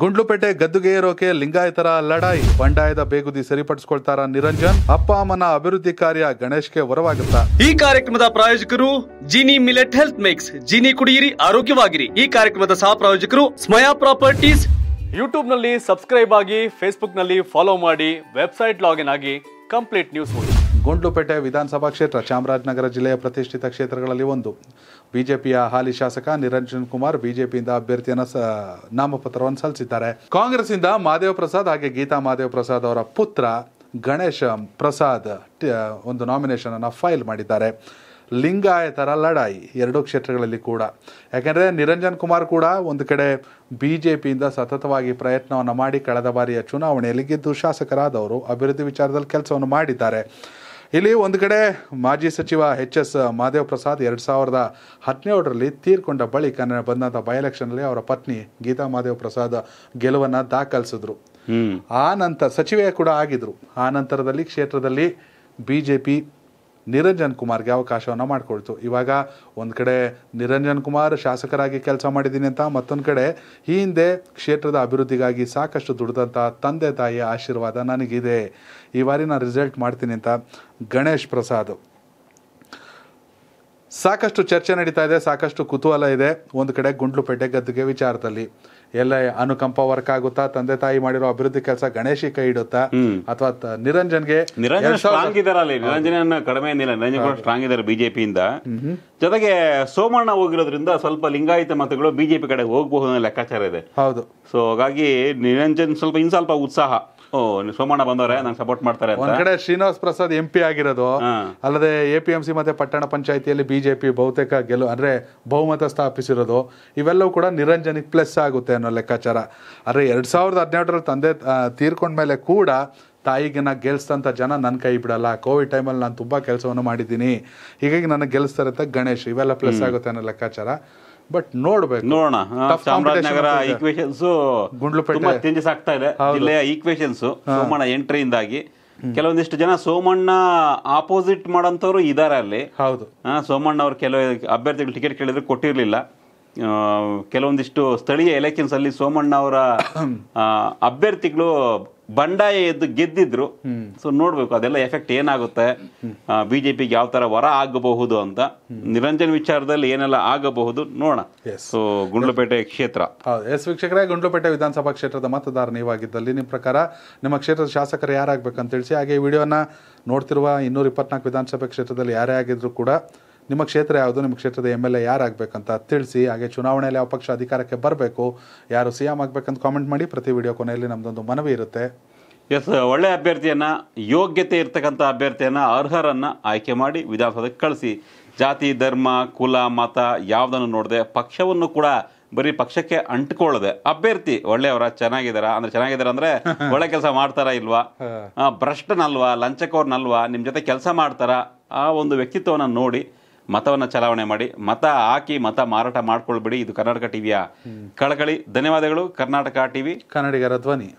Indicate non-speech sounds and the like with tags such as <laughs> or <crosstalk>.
ಗುಂಡ್ಲುಪೇಟೆ ಏರೋಕೆ ಲಿಂಗಾಯತರ ಲಡಾಯಿ ಬಂಡಾಯದ ಬೇಗುದಿ ಸರಿಪಡಿಸಿಕೊಳ್ತಾರ ನಿರಂಜನ್ ಅಪ್ಪ ಅಮ್ಮನ ಅಭಿವೃದ್ಧಿ ಕಾರ್ಯ ಗಣೇಶ್ಗೆ ವರವಾಗುತ್ತಾ ಈ ಕಾರ್ಯಕ್ರಮದ ಪ್ರಾಯೋಜಕರು Jini millet health mix Jini ಕುಡಿಯಿರಿ ಆರೋಗ್ಯವಾಗಿರಿ ಈ ಕಾರ್ಯಕ್ರಮದ ಸಹ ಪ್ರಾಯೋಜಕರು ಸ್ಮಯಾ ಪ್ರಾಪರ್ಟೀಸ್ ಯೂಟ್ಯೂಬ್ ನಲ್ಲಿ ಸಬ್ಸ್ಕ್ರೈಬ್ ಆಗಿ ಫೇಸ್ಬುಕ್ ನಲ್ಲಿ ಫಾಲೋ ಮಾಡಿ ವೆಬ್ಸೈಟ್ ಲಾಗಿನ್ ಆಗಿ ಕಂಪ್ಲೀಟ್ ನ್ಯೂಸ್ ನೋಡಿ ಗುಂಡ್ಲುಪೇಟೆ ವಿಧಾನಸಭಾ ಕ್ಷೇತ್ರ ಚಾಮರಾಜನಗರ ಜಿಲ್ಲೆಯ ಪ್ರತಿಷ್ಠಿತ ಕ್ಷೇತ್ರಗಳಲ್ಲಿ ಒಂದು ಬಿಜೆಪಿಯ ಹಾಲಿ ಶಾಸಕ ನಿರಂಜನ್ ಕುಮಾರ್ ಬಿಜೆಪಿಯಿಂದ ಅಭ್ಯರ್ಥಿಯನ್ನು ನಾಮಪತ್ರವನ್ನು ಸಲ್ಲಿಸಿದ್ದಾರೆ ಕಾಂಗ್ರೆಸ್ನಿಂದ ಮಾದೇವ್ ಪ್ರಸಾದ್ ಹಾಗೆ ಗೀತಾ ಮಾದೇವ್ ಪ್ರಸಾದ್ ಅವರ ಪುತ್ರ ಗಣೇಶ್ ಪ್ರಸಾದ್ ಒಂದು ನಾಮಿನೇಷನ್ ಅನ್ನು ಫೈಲ್ ಮಾಡಿದ್ದಾರೆ ಲಿಂಗಾಯತರ ಲಡಾಯಿ ಎರಡೂ ಕ್ಷೇತ್ರಗಳಲ್ಲಿ ಕೂಡ ಯಾಕೆಂದರೆ ನಿರಂಜನ್ ಕುಮಾರ್ ಕೂಡ ಒಂದು ಕಡೆ ಬಿ ಜೆ ಪಿಯಿಂದ ಸತತವಾಗಿ ಪ್ರಯತ್ನವನ್ನು ಮಾಡಿ ಕಳೆದ ಬಾರಿಯ ಚುನಾವಣೆಯಲ್ಲಿ ಗೆದ್ದು ಶಾಸಕರಾದವರು ಅಭಿವೃದ್ಧಿ ವಿಚಾರದಲ್ಲಿ ಕೆಲಸವನ್ನು ಮಾಡಿದ್ದಾರೆ ಇಲ್ಲಿ ಒಂದು ಕಡೆ ಮಾಜಿ ಸಚಿವ ಎಚ್ ಎಸ್ ಮಹಾದೇವ್ ಪ್ರಸಾದ್ ಎರಡು ಸಾವಿರದ ಹದಿನೇಳರಲ್ಲಿ ತೀರ್ಕೊಂಡ ಬಳಿಕ ಬಂದಂತ ಬೈ ಅಲ್ಲಿ ಅವರ ಪತ್ನಿ ಗೀತಾ ಮಹಾದೇವ್ ಪ್ರಸಾದ್ ಗೆಲುವನ್ನು ದಾಖಲಿಸಿದ್ರು ಆ ನಂತರ ಸಚಿವೆ ಕೂಡ ಆಗಿದ್ರು ಆ ನಂತರದಲ್ಲಿ ಕ್ಷೇತ್ರದಲ್ಲಿ ಬಿ ಜೆ ಪಿ ನಿರಂಜನ್ ಕುಮಾರ್ಗೆ ಅವಕಾಶವನ್ನು ಮಾಡಿಕೊಳ್ತು ಇವಾಗ ಒಂದು ಕಡೆ ನಿರಂಜನ್ ಕುಮಾರ್ ಶಾಸಕರಾಗಿ ಕೆಲಸ ಮಾಡಿದ್ದೀನಿ ಅಂತ ಮತ್ತೊಂದು ಕಡೆ ಈ ಹಿಂದೆ ಕ್ಷೇತ್ರದ ಅಭಿವೃದ್ಧಿಗಾಗಿ ಸಾಕಷ್ಟು ದುಡಿದಂಥ ತಂದೆ ತಾಯಿಯ ಆಶೀರ್ವಾದ ನನಗಿದೆ ಈ ಬಾರಿ ನಾನು ರಿಸಲ್ಟ್ ಮಾಡ್ತೀನಿ ಅಂತ ಗಣೇಶ್ ಪ್ರಸಾದ್ ಸಾಕಷ್ಟು ಚರ್ಚೆ ನಡೀತಾ ಇದೆ ಸಾಕಷ್ಟು ಕುತೂಹಲ ಇದೆ ಒಂದು ಕಡೆ ಗುಂಡ್ಲುಪೇಟೆ ಗದ್ದುಗೆ ವಿಚಾರದಲ್ಲಿ ಎಲ್ಲ ಅನುಕಂಪ ವರ್ಕ್ ಆಗುತ್ತಾ ತಂದೆ ತಾಯಿ ಮಾಡಿರೋ ಅಭಿವೃದ್ಧಿ ಕೆಲಸ ಗಣೇಶಿ ಕೈ ಇಡುತ್ತಾ ಅಥವಾ ನಿರಂಜನ್ಗೆ ನಿರಂಜನ ಕಡಿಮೆ ಸ್ಟ್ರಾಂಗ್ ಇದ್ದಾರೆ ಬಿಜೆಪಿಯಿಂದ ಜೊತೆಗೆ ಸೋಮಣ್ಣ ಹೋಗಿರೋದ್ರಿಂದ ಸ್ವಲ್ಪ ಲಿಂಗಾಯಿತ ಮತಗಳು ಬಿಜೆಪಿ ಕಡೆ ಹೋಗಬಹುದು ಲೆಕ್ಕಾಚಾರ ಇದೆ ಹೌದು ಸೊ ಹಾಗಾಗಿ ನಿರಂಜನ್ ಸ್ವಲ್ಪ ಇನ್ ಸ್ವಲ್ಪ ಉತ್ಸಾಹ ಓ ಸೋಮಣ್ಣ ಬಂದವ್ರೆ ನಂಗೆ ಸಪೋರ್ಟ್ ಮಾಡ್ತಾರೆ ಒಂದ್ ಕಡೆ ಶ್ರೀನಿವಾಸ್ ಪ್ರಸಾದ್ ಎಂ ಪಿ ಆಗಿರೋದು ಅಲ್ಲದೆ ಎ ಪಿ ಎಂ ಸಿ ಮತ್ತೆ ಪಟ್ಟಣ ಪಂಚಾಯತಿಯಲ್ಲಿ ಬಿಜೆಪಿ ಬಹುತೇಕ ಗೆಲು ಅಂದ್ರೆ ಬಹುಮತ ಸ್ಥಾಪಿಸಿರೋದು ಇವೆಲ್ಲವೂ ಕೂಡ ನಿರಂಜನಿಗೆ ಪ್ಲಸ್ ಆಗುತ್ತೆ ಅನ್ನೋ ಲೆಕ್ಕಾಚಾರ ಅಂದ್ರೆ ಎರಡ್ ಸಾವಿರದ ಹದಿನೆಂಟರಲ್ಲಿ ತಂದೆ ತೀರ್ಕೊಂಡ್ಮೇಲೆ ಕೂಡ ತಾಯಿಗೆ ನಾ ಗೆಲ್ಸ್ದಂಥ ಜನ ನನ್ನ ಕೈ ಬಿಡಲ್ಲ ಕೋವಿಡ್ ಟೈಮಲ್ಲಿ ನಾನು ತುಂಬ ಕೆಲಸವನ್ನು ಮಾಡಿದ್ದೀನಿ ಹೀಗಾಗಿ ನನಗೆ ಗೆಲ್ಲಿಸ್ತಾರೆ ಅಂತ ಗಣೇಶ್ ಇವೆಲ್ಲ ಪ್ಲಸ್ ಆಗುತ್ತೆ ಅನ್ನೋ ಲೆಕ್ಕಾಚಾರ ಬಟ್ ನೋಡ್ಬೇಕು ನೋಡೋಣ ಚಾಮರಾಜನಗರ ಈಕ್ವೇಶನ್ಸ್ ತುಂಬಾ ಚೇಂಜಸ್ ಆಗ್ತಾ ಇದೆ ಜಿಲ್ಲೆಯ ಈಕ್ವೇಶನ್ಸ್ ಸೋಮಣ್ಣ ಎಂಟ್ರಿಯಿಂದಾಗಿ ಕೆಲವೊಂದಿಷ್ಟು ಜನ ಸೋಮಣ್ಣ ಆಪೋಸಿಟ್ ಮಾಡೋಂಥವ್ರು ಇದ್ದಾರೆ ಅಲ್ಲಿ ಹೌದು ಸೋಮಣ್ಣ ಅವರು ಕೆಲವು ಅಭ್ಯರ್ಥಿಗಳು ಟಿಕೆಟ್ ಕೇಳಿದ್ರು ಕೊಟ್ಟಿರಲಿಲ್ಲ ಕೆಲವೊಂದಿಷ್ಟು ಸ್ಥಳೀಯ ಎಲೆಕ್ಷನ್ಸ್ ಅಲ್ಲಿ ಸೋಮಣ್ಣ ಅವರ <coughs> ಅಭ್ಯರ್ಥಿಗಳು ಬಂಡಾಯ ಎದ್ದು ಗೆದ್ದಿದ್ರು ಸೊ ನೋಡ್ಬೇಕು ಅದೆಲ್ಲ ಎಫೆಕ್ಟ್ ಏನಾಗುತ್ತೆ ಬಿಜೆಪಿಗೆ ಯಾವ ತರ ವರ ಆಗಬಹುದು ಅಂತ ನಿರಂಜನ್ ವಿಚಾರದಲ್ಲಿ ಏನೆಲ್ಲ ಆಗಬಹುದು ನೋಡೋಣ ಸೊ ಗುಂಡ್ಲುಪೇಟೆ ಕ್ಷೇತ್ರ ಎಸ್ ವೀಕ್ಷಕರೇ ಗುಂಡ್ಲುಪೇಟೆ ವಿಧಾನಸಭಾ ಕ್ಷೇತ್ರದ ಮತದಾರ ನೀವಾಗಿದ್ದಲ್ಲಿ ನಿಮ್ಮ ಪ್ರಕಾರ ನಿಮ್ಮ ಕ್ಷೇತ್ರದ ಶಾಸಕರು ಯಾರಾಗಬೇಕಂತ ತಿಳಿಸಿ ಹಾಗೆ ಈ ವಿಡಿಯೋನ ನೋಡ್ತಿರುವ ಇನ್ನೂರ ಇಪ್ಪತ್ನಾಲ್ಕು ವಿಧಾನಸಭಾ ಕ್ಷೇತ್ರದಲ್ಲಿ ಯಾರೇ ಆಗಿದ್ರು ಕೂಡ ನಿಮ್ಮ ಕ್ಷೇತ್ರ ಯಾವುದು ನಿಮ್ಮ ಕ್ಷೇತ್ರದ ಎಮ್ ಎಲ್ ಎ ಯಾರಾಗಬೇಕಂತ ತಿಳಿಸಿ ಹಾಗೆ ಚುನಾವಣೆಯಲ್ಲಿ ಯಾವ ಪಕ್ಷ ಅಧಿಕಾರಕ್ಕೆ ಬರಬೇಕು ಯಾರು ಸಿ ಎಂ ಆಗಬೇಕಂತ ಕಾಮೆಂಟ್ ಮಾಡಿ ಪ್ರತಿ ವಿಡಿಯೋ ಕೊನೆಯಲ್ಲಿ ನಮ್ಮದೊಂದು ಮನವಿ ಇರುತ್ತೆ ಎಸ್ ಒಳ್ಳೆ ಅಭ್ಯರ್ಥಿಯನ್ನು ಯೋಗ್ಯತೆ ಇರ್ತಕ್ಕಂಥ ಅಭ್ಯರ್ಥಿಯನ್ನು ಅರ್ಹರನ್ನು ಆಯ್ಕೆ ಮಾಡಿ ವಿಧಾನಸೌಧಕ್ಕೆ ಕಳಿಸಿ ಜಾತಿ ಧರ್ಮ ಕುಲ ಮತ ಯಾವುದನ್ನು ನೋಡಿದೆ ಪಕ್ಷವನ್ನು ಕೂಡ ಬರೀ ಪಕ್ಷಕ್ಕೆ ಅಂಟ್ಕೊಳ್ಳದೆ ಅಭ್ಯರ್ಥಿ ಒಳ್ಳೆಯವರ ಚೆನ್ನಾಗಿದಾರ ಅಂದ್ರೆ ಚೆನ್ನಾಗಿದಾರ ಅಂದ್ರೆ <laughs> ಒಳ್ಳೆ ಕೆಲಸ ಮಾಡ್ತಾರಾ ಇಲ್ವಾ ಭ್ರಷ್ಟನಲ್ವಾ ಲಂಚಕೋರ್ನಲ್ವಾ ನಿಮ್ಮ ಜೊತೆ ಕೆಲಸ ಮಾಡ್ತಾರಾ ಆ ಒಂದು ವ್ಯಕ್ತಿತ್ವವನ್ನು ನೋಡಿ ಮತವನ್ನು ಚಲಾವಣೆ ಮಾಡಿ ಮತ ಹಾಕಿ ಮತ ಮಾರಾಟ ಮಾಡ್ಕೊಳ್ಬೇಡಿ ಇದು ಕರ್ನಾಟಕ ಟಿವಿಯ ಕಳಕಳಿ ಧನ್ಯವಾದಗಳು ಕರ್ನಾಟಕ ಟಿವಿ ಕನ್ನಡಿಗರ ಧ್ವನಿ